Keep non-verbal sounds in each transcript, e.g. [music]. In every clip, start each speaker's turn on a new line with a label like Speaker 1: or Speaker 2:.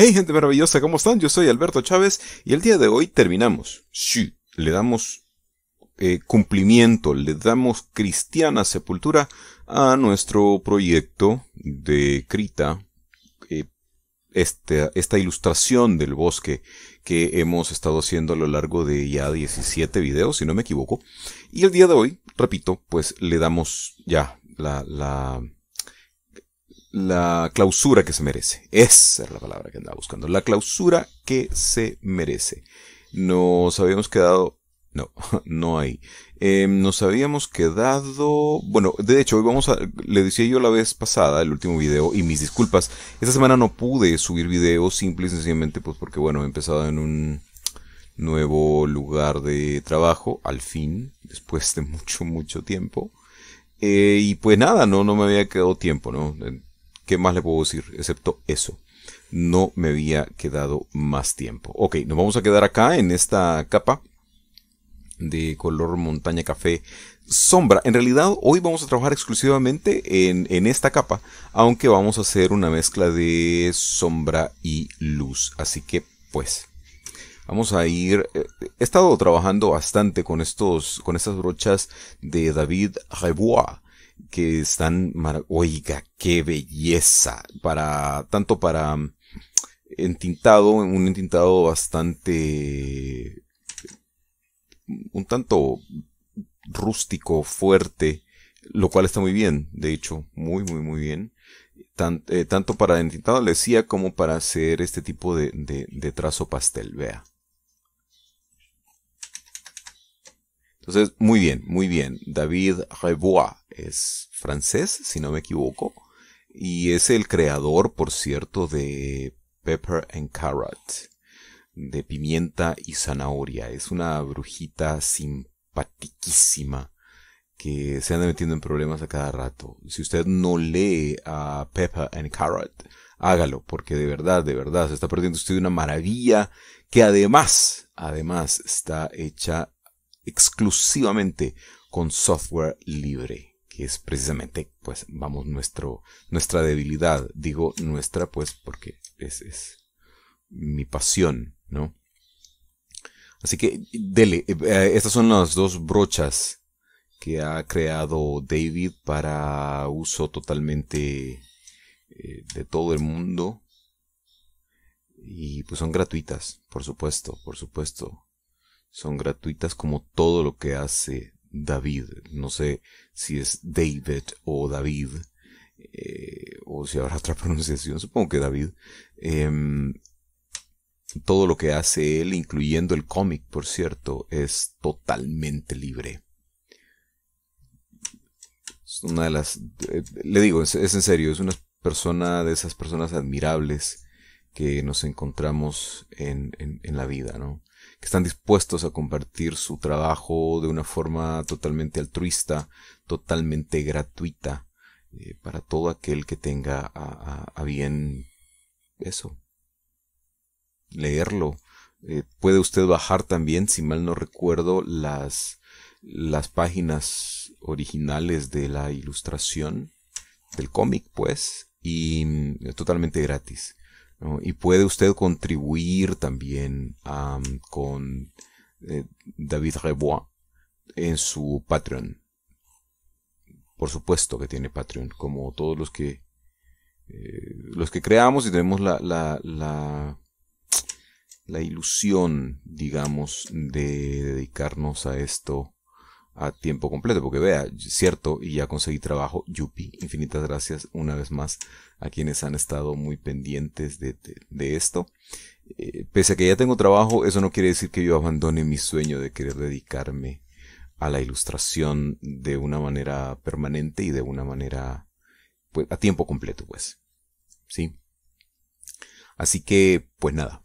Speaker 1: Hey gente maravillosa, ¿cómo están? Yo soy Alberto Chávez y el día de hoy terminamos. Sí, le damos eh, cumplimiento, le damos cristiana sepultura a nuestro proyecto de Crita, eh, este, esta, ilustración del bosque que hemos estado haciendo a lo largo de ya 17 videos, si no me equivoco. Y el día de hoy, repito, pues le damos ya la, la la clausura que se merece. Esa es la palabra que andaba buscando. La clausura que se merece. Nos habíamos quedado... No, [laughs] no hay. Em, nos habíamos quedado... Bueno, de hecho, hoy vamos a... Le decía yo la vez pasada, el último video, y mis disculpas. Esta semana no pude subir videos simple y sencillamente, pues porque, bueno, he empezado en un nuevo lugar de trabajo, al fin, después de [laughs] mucho, mucho tiempo. Eh, y pues nada, no, no me había quedado tiempo, ¿no? ¿Qué más le puedo decir? Excepto eso. No me había quedado más tiempo. Ok, nos vamos a quedar acá en esta capa de color montaña café sombra. En realidad hoy vamos a trabajar exclusivamente en, esta capa, aunque vamos a hacer una mezcla de sombra y luz. Así que pues vamos a ir... Eh, he estado trabajando bastante con, estos, con estas brochas de David Rebois que están, oiga, qué belleza, para, tanto para mm, entintado, un entintado bastante, mm, un tanto rústico, fuerte, lo cual está muy bien, de hecho, muy, muy, muy bien. Eh, tanto para entintado, le como para hacer este tipo de, de trazo pastel, vea. Entonces, muy bien, muy bien. David Rebois es francés, si no me equivoco, y es el creador, por cierto, de Pepper and Carrot, de pimienta y zanahoria. Es una brujita simpatiquísima que se anda metiendo en problemas a cada rato. Si usted no lee a Pepper and Carrot, hágalo, porque de verdad, de verdad, se está perdiendo usted una maravilla que además, además está hecha exclusivamente con software libre, que es precisamente, pues, vamos, nuestro, nuestra debilidad. Digo nuestra, pues, porque es, es mi pasión, ¿no? Así que, dele, eh, eh, estas son las dos brochas que ha creado David para uso totalmente eh, de todo el mundo. Y pues son gratuitas, por supuesto, por supuesto son gratuitas como todo lo que hace David. No sé si es David o David, eh, o si habrá otra [laughs] pronunciación, supongo que David. Em, todo lo que hace él, incluyendo el cómic, por cierto, es totalmente libre. Es una de las... Eh, le digo, es, en serio, es una persona de esas personas admirables que nos encontramos en, en, la vida, ¿no? que están dispuestos a compartir su trabajo de una forma totalmente altruista, totalmente gratuita, eh, para todo aquel que tenga a, bien eso, leerlo. Eh, puede usted bajar también, si mal no recuerdo, las, las páginas originales de la ilustración del cómic, pues, y mm, totalmente gratis. Y puede usted contribuir también con eh, David Rebois en su Patreon. Por supuesto que tiene Patreon, como todos los que eh, los que creamos y tenemos la, la, la, la ilusión, digamos, de dedicarnos a esto a tiempo completo, porque vea, cierto, y ya conseguí trabajo, yupi, infinitas gracias una vez más a quienes han estado muy pendientes de, esto. Eh, pese a que ya tengo trabajo, eso no quiere decir que yo abandone mi sueño de querer dedicarme a la ilustración de una manera permanente y de una manera pues, a tiempo completo, pues. ¿Sí? Así que, pues nada,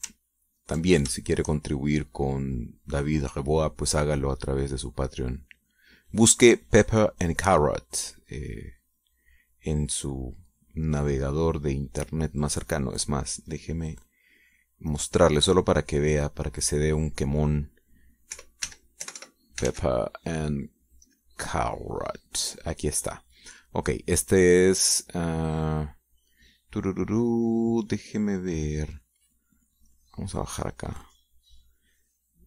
Speaker 1: también si quiere contribuir con David Reboa, pues hágalo a través de su Patreon. Busque Pepper and Carrot eh, en su navegador de internet más cercano. Es más, déjeme mostrarle solo para que vea, para que se dé un quemón. Pepper and Carrot. Aquí está. Ok, este es... Ah, déjeme ver. Vamos a bajar acá.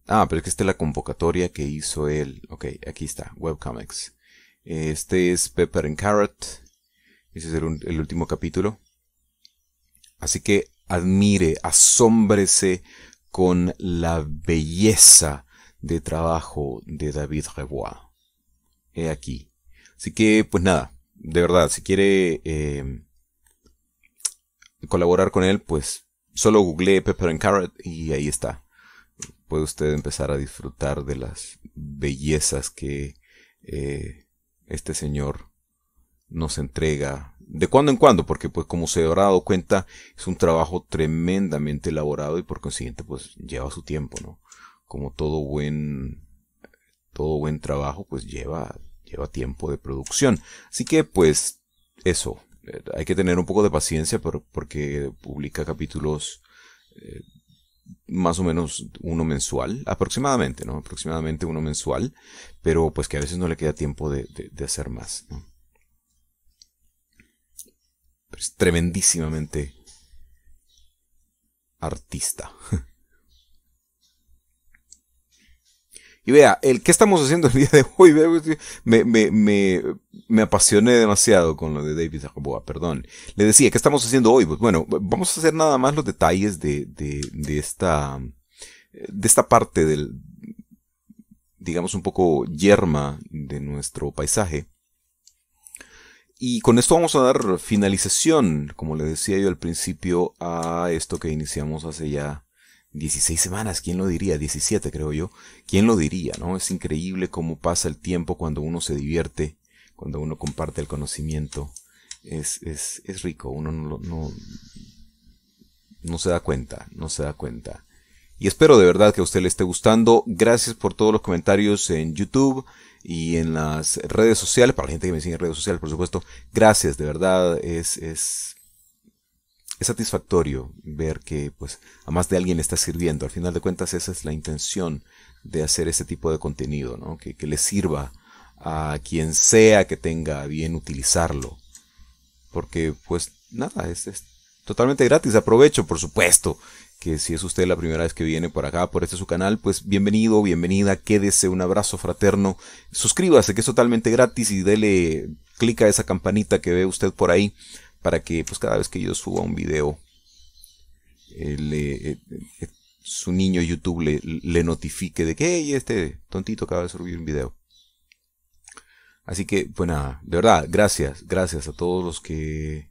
Speaker 1: Ah, pero es que esta es la convocatoria que hizo él. Ok, aquí está, webcomics. Este es Pepper and Carrot. Ese es el, último capítulo. Así que admire, asómbrese con la belleza de trabajo de David Rebois. He aquí. Así que, pues nada, de verdad, si quiere em, colaborar con él, pues solo googleé Pepper and Carrot y ahí está puede usted empezar a disfrutar de las bellezas que eh, este señor nos entrega de cuando en cuando, porque pues como se habrá dado cuenta, es un trabajo tremendamente elaborado y por consiguiente pues lleva su tiempo, ¿no? Como todo buen todo buen trabajo pues lleva lleva tiempo de producción. Así que pues eso, eh, hay que tener un poco de paciencia porque publica capítulos eh, más o menos uno mensual, aproximadamente, ¿no? Aproximadamente uno mensual, pero pues que a veces no le queda tiempo de, de, hacer más, es tremendísimamente artista. [laughs] Y vea, el que estamos haciendo el día de hoy, [laughs] pues, me, me, me, me apasioné demasiado con lo de David Arboa, perdón. Le decía, ¿qué estamos haciendo hoy? Pues bueno, vamos a hacer nada más los detalles de, de, de esta, de esta parte del, digamos, un poco yerma de nuestro paisaje. Y con esto vamos a dar finalización, como le decía yo al principio, a esto que iniciamos hace ya 16 semanas, ¿quién lo diría? 17 creo yo. ¿Quién lo diría? ¿No? Es increíble cómo pasa el tiempo cuando uno se divierte, cuando uno comparte el conocimiento. Es, es, es rico, uno no, no, no se da cuenta, no se da cuenta. Y espero de verdad que a usted le esté gustando. Gracias por todos los comentarios en YouTube y en las redes sociales. Para la gente que me sigue en redes sociales, por supuesto. Gracias, de verdad. es es satisfactorio ver que pues a más de alguien le está sirviendo. Al final de cuentas esa es la intención de hacer este tipo de contenido, ¿no? que, le sirva a quien sea que tenga bien utilizarlo. Porque pues nada, es, es totalmente gratis. Aprovecho, por supuesto, que si es usted la primera vez que viene por acá, por este su canal, pues bienvenido, bienvenida, quédese, un abrazo fraterno. Suscríbase, que es totalmente gratis y dele clic a esa campanita que ve usted por ahí para que pues cada vez que yo suba un video, eh, eh, eh, su niño YouTube le, le notifique de que este tontito acaba de subir un video. Así que, pues de verdad, gracias, gracias a todos los que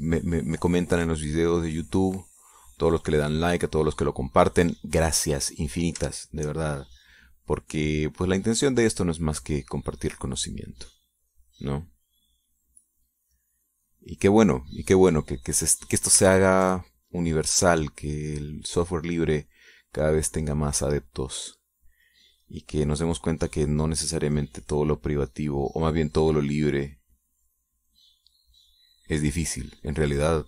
Speaker 1: me, comentan en los videos de YouTube, todos los que le dan like, a todos los que lo comparten, gracias infinitas, de verdad, porque pues la intención de esto no es más que compartir conocimiento, ¿no? Y qué bueno, y qué bueno que, que, que esto se haga universal, que el software libre cada vez tenga más adeptos y que nos demos cuenta que no necesariamente todo lo privativo, o más bien todo lo libre, es difícil. En realidad,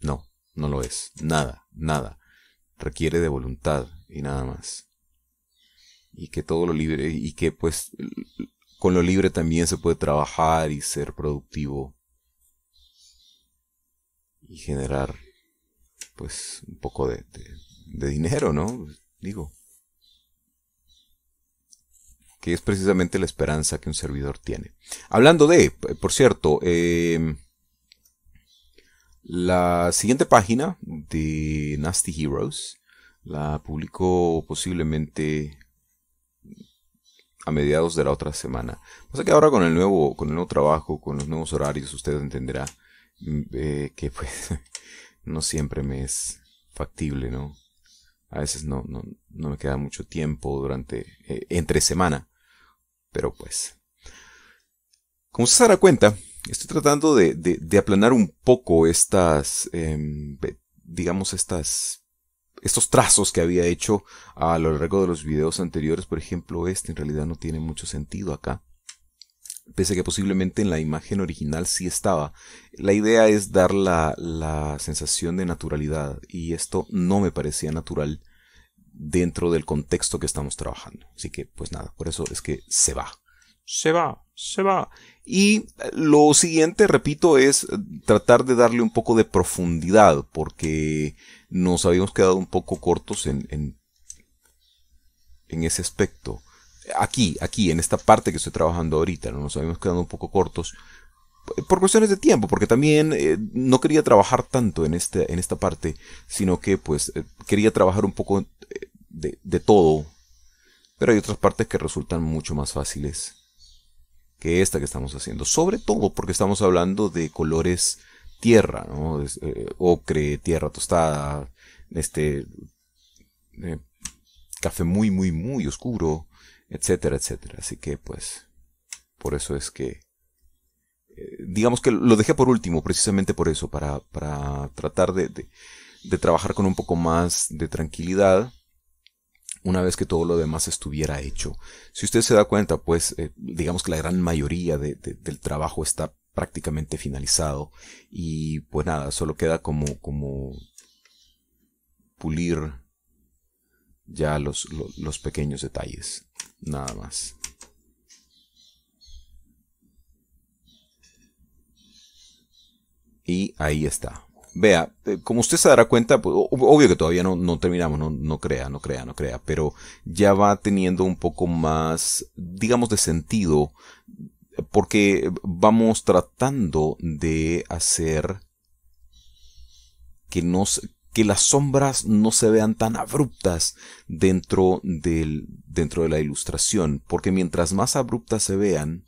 Speaker 1: no, no lo es. Nada, nada. Requiere de voluntad y nada más. Y que todo lo libre, y que pues con lo libre también se puede trabajar y ser productivo y generar pues un poco de, dinero, ¿no? Digo, que es precisamente la esperanza que un servidor tiene. Hablando de, por cierto, em, la siguiente página de Nasty Heroes la publicó posiblemente a mediados de la otra semana. O sea que ahora con el nuevo, con el nuevo trabajo, con los nuevos horarios, usted entenderá eh, que pues [laughs] no siempre me es factible, ¿no? A veces no, no, me queda mucho tiempo durante, eh, entre semana. Pero pues. Como se dará cuenta, estoy tratando de, aplanar un poco estas, em, digamos, estas, estos trazos que había hecho a lo largo de los videos anteriores. Por ejemplo, este en realidad no tiene mucho sentido acá pese a que posiblemente en la imagen original sí estaba. La idea es dar la, sensación de naturalidad y esto no me parecía natural dentro del contexto que estamos trabajando. Así que, pues nada, por eso es que se va. Se va, se va. Y eh, lo siguiente, repito, es tratar de darle un poco de profundidad, porque nos habíamos quedado un poco cortos en, en, en ese aspecto aquí, aquí, en esta parte que estoy trabajando ahorita, nos habíamos quedado un poco cortos eh, por cuestiones de tiempo, porque también eh, no quería trabajar tanto en, este, en esta parte, sino que pues eh, quería trabajar un poco de, todo, pero hay otras partes que resultan mucho más fáciles que esta que estamos haciendo, sobre todo porque estamos hablando de colores tierra, ocre, tierra tostada, este café muy, muy, muy oscuro, etcétera, etcétera. Así que pues, por eso es que, eh, digamos que lo dejé por último, precisamente por eso, para, para tratar de, de, trabajar con un poco más de tranquilidad una vez que todo lo demás estuviera hecho. Si usted se da cuenta, pues, eh, digamos que la gran mayoría del trabajo está prácticamente finalizado y pues nada, solo queda como, como pulir ya los, los pequeños detalles. Nada más. Y ahí está. Vea, eh, como usted se dará cuenta, pues, obvio que todavía no, no terminamos, no, no, crea, no crea, no crea, pero ya va teniendo un poco más, digamos, de sentido, porque vamos tratando de hacer que nos, que las sombras no se vean tan abruptas dentro, del, dentro de la ilustración, porque mientras más abruptas se vean,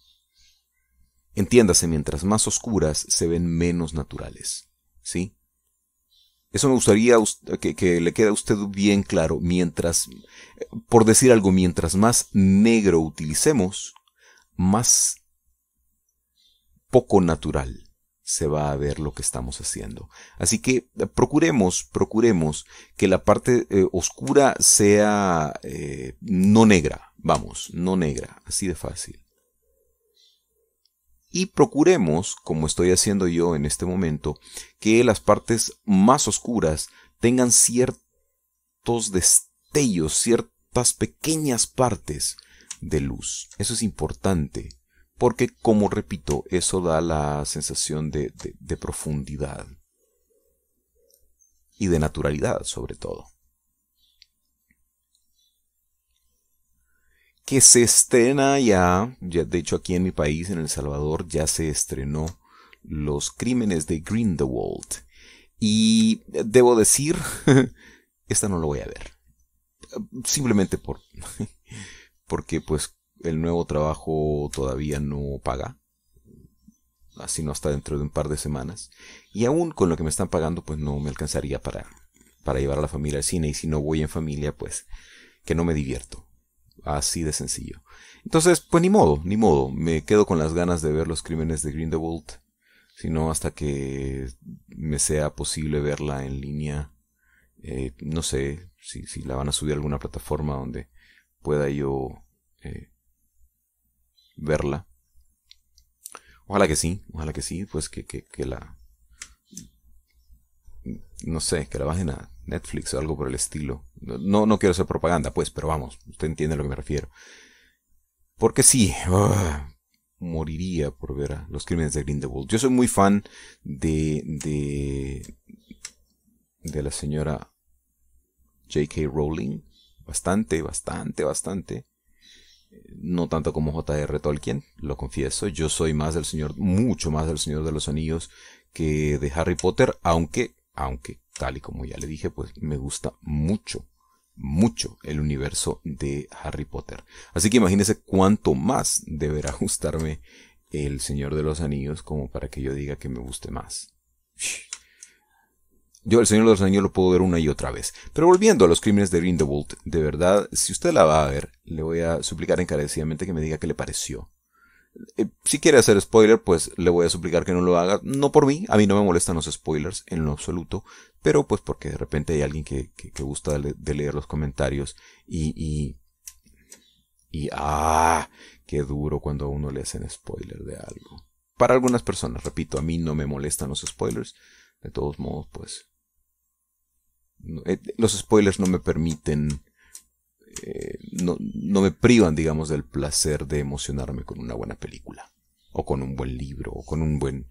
Speaker 1: entiéndase, mientras más oscuras se ven menos naturales. ¿Sí? Eso me gustaría que, que, le quede a usted bien claro. Mientras, por decir algo, mientras más negro utilicemos, más poco natural se va a ver lo que estamos haciendo. Así que eh, procuremos, procuremos que la parte eh, oscura sea eh, no negra, vamos, no negra, así de fácil. Y procuremos, como estoy haciendo yo en este momento, que las partes más oscuras tengan ciertos destellos, ciertas pequeñas partes de luz. Eso es importante porque como repito, eso da la sensación de, profundidad y de naturalidad sobre todo. que se estrena ya, ya de hecho aquí en mi país, en El Salvador, ya se estrenó Los Crímenes de Grindelwald. Y debo decir, [laughs] esta no lo voy a ver. Simplemente por, [laughs] porque pues el nuevo trabajo todavía no paga, así no hasta dentro de un par de semanas, y aún con lo que me están pagando, pues no me alcanzaría para, para llevar a la familia al cine, y si no voy en familia, pues que no me divierto, así de sencillo. Entonces, pues ni modo, ni modo, me quedo con las ganas de ver los crímenes de Grindelwald, sino hasta que me sea posible verla en línea. Eh, no sé si, la van a subir a alguna plataforma donde pueda yo eh, verla. Ojalá que sí, ojalá que sí, pues que, que, la... No sé, que la bajen a Netflix o algo por el estilo. No, no quiero hacer propaganda, pues, pero vamos, usted entiende a lo que me refiero. Porque sí, ah, moriría por ver a los crímenes de Grindelwald. Yo soy muy fan de, de, de la señora J.K. Rowling. Bastante, bastante, bastante no tanto como J.R. Tolkien, lo confieso, yo soy más del señor, mucho más del Señor de los Anillos que de Harry Potter, aunque, aunque, tal y como ya le dije, pues me gusta mucho, mucho el universo de Harry Potter. Así que imagínense cuánto más deberá gustarme el Señor de los Anillos como para que yo diga que me guste más. Yo, El Señor de los lo puedo ver una y otra vez. Pero volviendo a los crímenes de Grindelwald, de verdad, si usted la va a ver, le voy a suplicar encarecidamente que me diga qué le pareció. Eh, si quiere hacer spoiler, pues le voy a suplicar que no lo haga. No por mí, a mí no me molestan los spoilers en lo absoluto, pero pues porque de repente hay alguien que, que, gusta de, leer los comentarios y, y... Y ah, qué duro cuando a uno le hacen spoiler de algo. Para algunas personas, repito, a mí no me molestan los spoilers. De todos modos, pues eh, los spoilers no me permiten, eh, no me privan, digamos, del placer de emocionarme con una buena película, o con un buen libro, o con un buen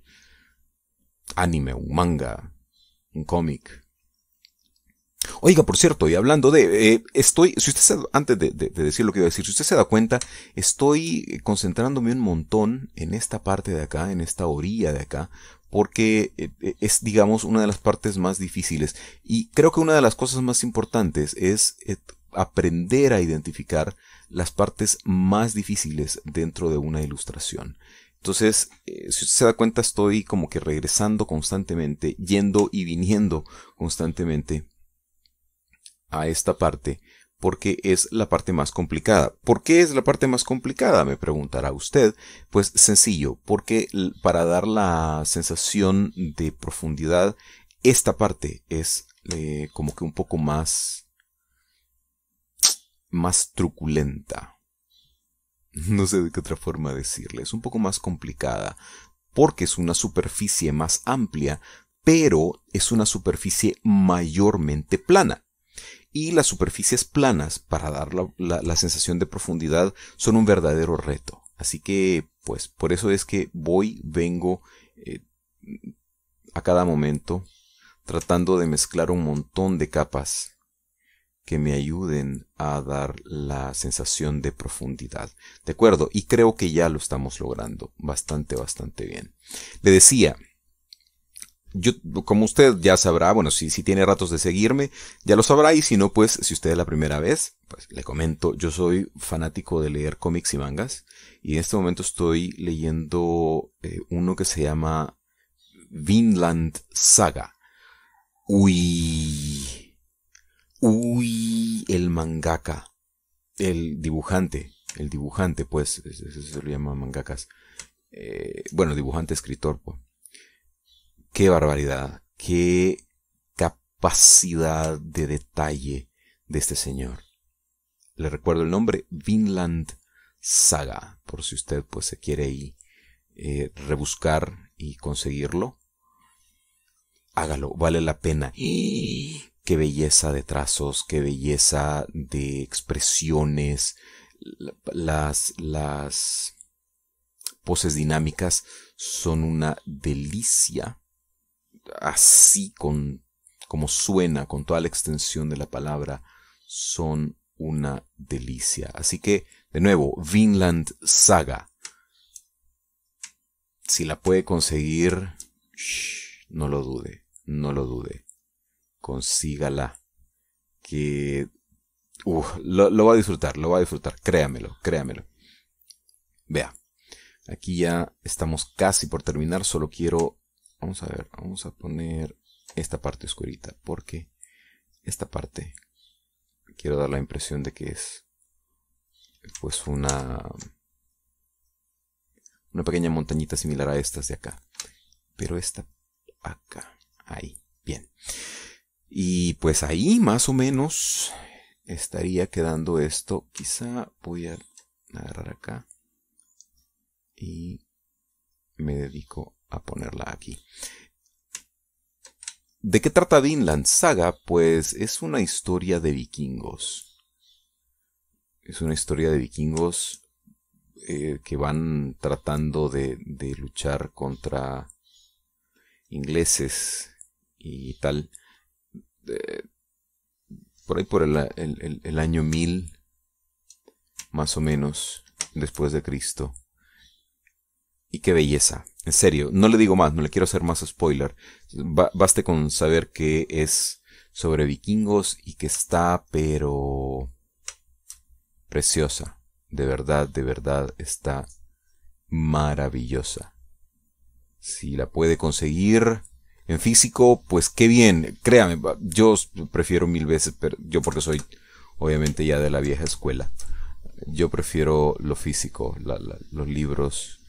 Speaker 1: anime, un manga, un cómic. Oiga, por cierto, y hablando de, eh, estoy, si usted se, antes de, decir lo que iba a decir, si usted se da cuenta, estoy concentrándome un montón en esta parte de acá, en esta orilla de acá, porque eh, eh, es, digamos, una de las partes más difíciles. Y creo que una de las cosas más importantes es aprender a identificar las partes más difíciles dentro de una ilustración. Entonces, si usted se da cuenta, estoy como que regresando constantemente, yendo y viniendo constantemente a esta parte porque es la parte más complicada. ¿Por qué es la parte más complicada? Me preguntará usted. Pues sencillo, porque para dar la sensación de profundidad, esta parte es eh, como que un poco más, más truculenta. [laughs] No sé de qué otra forma decirle. Es un poco más complicada, porque es una superficie más amplia, pero es una superficie mayormente plana y las superficies planas para dar la, sensación de profundidad son un verdadero reto. Así que, pues, por eso es que voy, vengo eh, a cada momento tratando de mezclar un montón de capas que me ayuden a dar la sensación de profundidad. ¿De acuerdo? Y creo que ya lo estamos logrando bastante, bastante bien. Le decía, yo, como usted ya sabrá, bueno, si, si tiene ratos de seguirme, ya lo sabrá, y si no, pues, si usted es la primera vez, pues le comento, yo soy fanático de leer cómics y mangas, y en este momento estoy leyendo eh, uno que se llama Vinland Saga. Uy. Uy, el mangaka. El dibujante. El dibujante, pues, eso se le llama mangakas. Eh, bueno, dibujante, escritor, pues. Qué barbaridad, qué capacidad de detalle de este señor. Le recuerdo el nombre, Vinland Saga, por si usted pues se quiere ir eh, rebuscar y conseguirlo. Hágalo, vale la pena. [gasps] Qué belleza de trazos, qué belleza de expresiones, las, las poses dinámicas son una delicia así con, como suena, con toda la extensión de la palabra, son una delicia. Así que, de nuevo, Vinland Saga. Si la puede conseguir, no lo dude, no lo dude. Consígala. Que lo, va a disfrutar, lo va a disfrutar. Créamelo, créamelo. Vea, aquí ya estamos casi por terminar. Solo quiero Vamos a ver, vamos a poner esta parte oscurita, porque esta parte quiero dar la impresión de que es pues una una pequeña montañita similar a estas de acá. Pero esta acá, ahí, bien. Y pues ahí más o menos estaría quedando esto. Quizá voy a agarrar acá y me dedico a ponerla aquí. ¿De qué trata Vinland Saga? Pues es una historia de vikingos. Es una historia de vikingos eh, que van tratando de, luchar contra ingleses y tal. por ahí por el, el año 1000, más o menos, después de Cristo y qué belleza. En serio, no le digo más, no le quiero hacer más spoiler. baste con saber que es sobre vikingos y que está, pero... preciosa. De verdad, de verdad, está maravillosa. Si la puede conseguir en físico, pues qué bien. Créame, yo prefiero mil veces, pero yo porque soy obviamente ya de la vieja escuela. Yo prefiero lo físico, los libros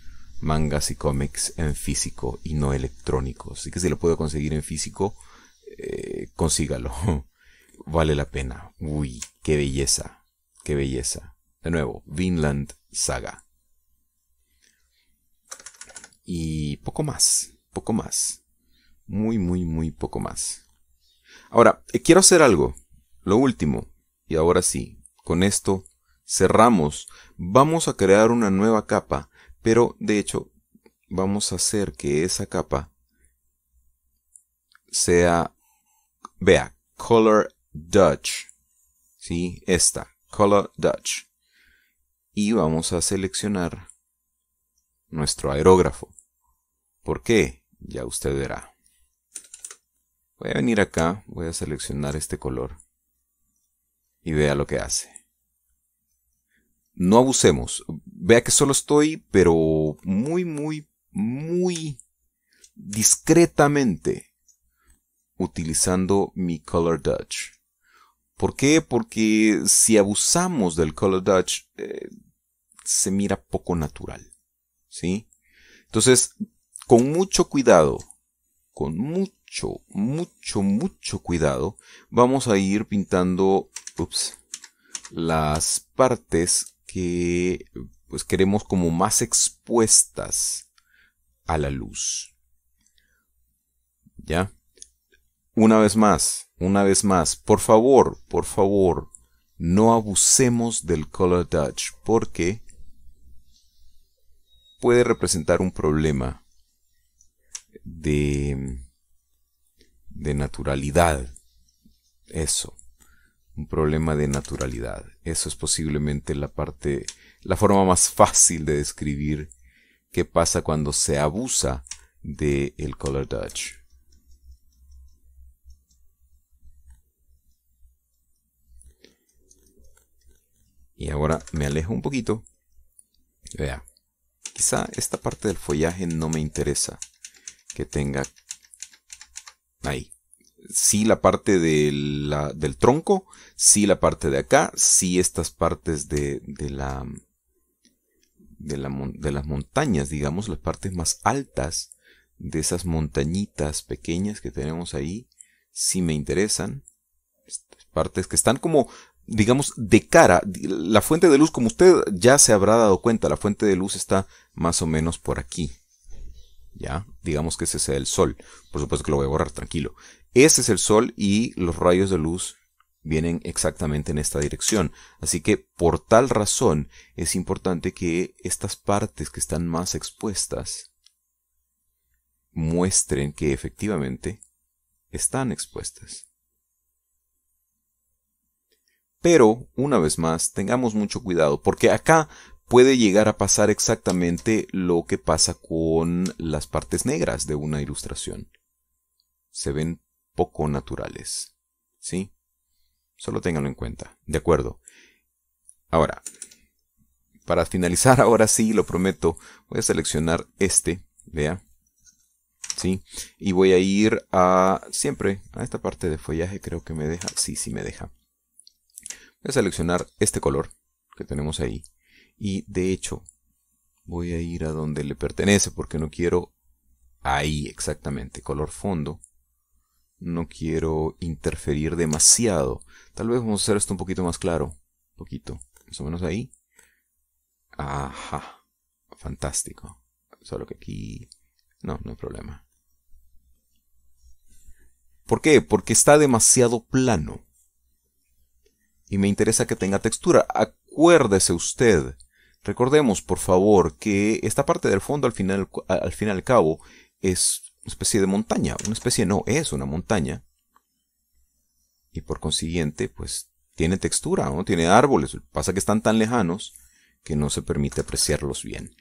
Speaker 1: mangas y cómics en físico y no electrónicos. Así que si lo puedo conseguir en físico, eh, consígalo. [laughs] vale la pena. Uy, qué belleza. Qué belleza. De nuevo, Vinland Saga. Y poco más. Poco más. Muy, muy, muy poco más. Ahora, eh, quiero hacer algo. Lo último. Y ahora sí, con esto cerramos. Vamos a crear una nueva capa pero de hecho, vamos a hacer que esa capa sea, vea, color Dutch. ¿Sí? Esta, color Dutch. Y vamos a seleccionar nuestro aerógrafo. ¿Por qué? Ya usted verá. Voy a venir acá, voy a seleccionar este color y vea lo que hace. No abusemos vea que solo estoy, pero muy, muy, muy discretamente utilizando mi Color Dutch. ¿Por qué? Porque si abusamos del Color Dutch, eh, se mira poco natural. ¿Sí? Entonces, con mucho cuidado, con mucho, mucho, mucho cuidado, vamos a ir pintando las partes que pues queremos como más expuestas a la luz. ¿Ya? Una vez más, una vez más, por favor, por favor, no abusemos del color touch porque puede representar un problema de, de naturalidad. Eso, un problema de naturalidad. Eso es posiblemente la parte la forma más fácil de describir qué pasa cuando se abusa del el color Dutch. Y ahora me alejo un poquito. Vea, quizá esta parte del follaje no me interesa que tenga ahí. Sí la parte del tronco, sí la parte de acá, sí estas partes de, de la de, las montañas, digamos, las partes más altas de esas montañitas pequeñas que tenemos ahí, si me interesan. partes que están como, digamos, de cara. La fuente de luz, como usted ya se habrá dado cuenta, la fuente de luz está más o menos por aquí. ¿Ya? Digamos que ese sea el sol. Por supuesto que lo voy a borrar, tranquilo. Ese es el sol y los rayos de luz vienen exactamente en esta dirección. Así que por tal razón es importante que estas partes que están más expuestas muestren que efectivamente están expuestas. Pero, una vez más, tengamos mucho cuidado, porque acá puede llegar a pasar exactamente lo que pasa con las partes negras de una ilustración. Se ven poco naturales. ¿Sí? Solo ténganlo en cuenta. De acuerdo. Ahora, para finalizar, [laughs] ahora sí, lo prometo, voy a seleccionar este, vea. ¿Sí? Y voy a ir a, siempre, a esta parte de follaje, creo que me deja, sí, sí me deja. Voy a seleccionar este color que tenemos ahí. Y de hecho, voy a ir a donde le pertenece porque no quiero ahí exactamente, color fondo no quiero interferir demasiado. Tal vez vamos a hacer esto un poquito más claro. Un poquito. Más o menos ahí. Ajá. Fantástico. Solo que aquí... No, no hay problema. ¿Por qué? Porque está demasiado plano. Y me interesa que tenga textura. Acuérdese usted. Recordemos, por favor, que esta parte del fondo al final al, final, al cabo es especie de montaña, una especie no es una montaña. Y por consiguiente, pues tiene textura, ¿no? tiene árboles, pasa que están tan lejanos que no se permite apreciarlos bien.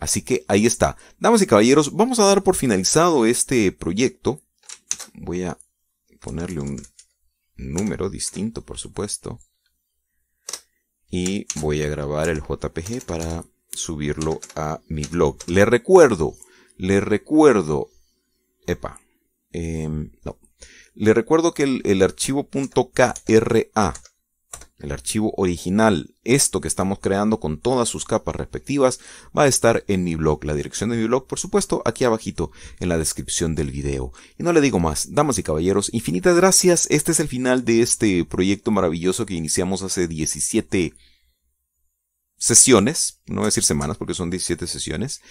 Speaker 1: Así que ahí está. Damas y caballeros, vamos a dar por finalizado este proyecto. Voy a ponerle un número distinto, por supuesto. Y voy a grabar el JPG para subirlo a mi blog. Le recuerdo, le recuerdo, Epa. Em, no. Le recuerdo que el, el archivo .kra, el archivo original, esto que estamos creando con todas sus capas respectivas, va a estar en mi blog. La dirección de mi blog, por supuesto, aquí abajito en la descripción del video. Y no le digo más, damas y caballeros, infinitas gracias. Este es el final de este proyecto maravilloso que iniciamos hace 17 sesiones, no voy a decir semanas porque son 17 sesiones.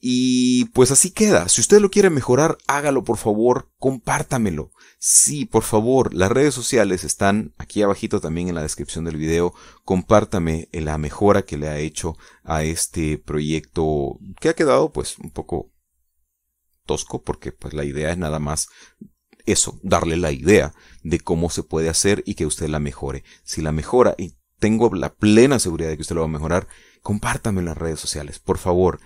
Speaker 1: Y pues así queda. Si usted lo quiere mejorar, hágalo por favor, compártamelo. Sí, por favor, las redes sociales están aquí abajito también en la descripción del video. Compártame la mejora que le ha hecho a este proyecto que ha quedado pues un poco tosco porque pues la idea es nada más eso, darle la idea de cómo se puede hacer y que usted la mejore. Si la mejora y tengo la plena seguridad de que usted lo va a mejorar, compártame en las redes sociales, por favor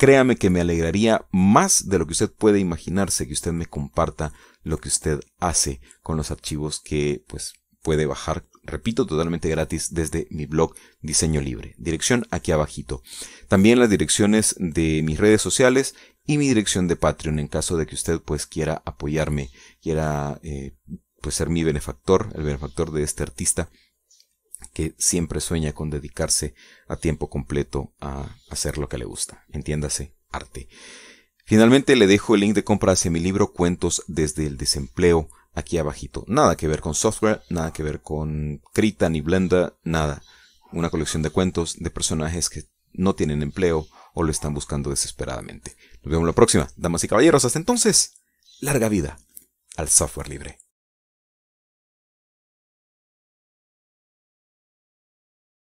Speaker 1: Créame que me alegraría más de lo que usted puede imaginarse que usted me comparta lo que usted hace con los archivos que pues puede bajar, repito, totalmente gratis desde mi blog Diseño Libre. Dirección aquí abajito. También las direcciones de mis redes sociales y mi dirección de Patreon en caso de que usted pues quiera apoyarme, quiera eh, pues ser mi benefactor, el benefactor de este artista que siempre sueña con dedicarse a tiempo completo a hacer lo que le gusta, entiéndase, arte. Finalmente le dejo el link de compra hacia mi libro Cuentos desde el desempleo aquí abajito. Nada que ver con software, nada que ver con Krita ni Blender, nada. Una colección de cuentos de personajes que no tienen empleo o lo están buscando desesperadamente. Nos vemos la próxima, damas y caballeros. Hasta entonces, larga vida al software libre.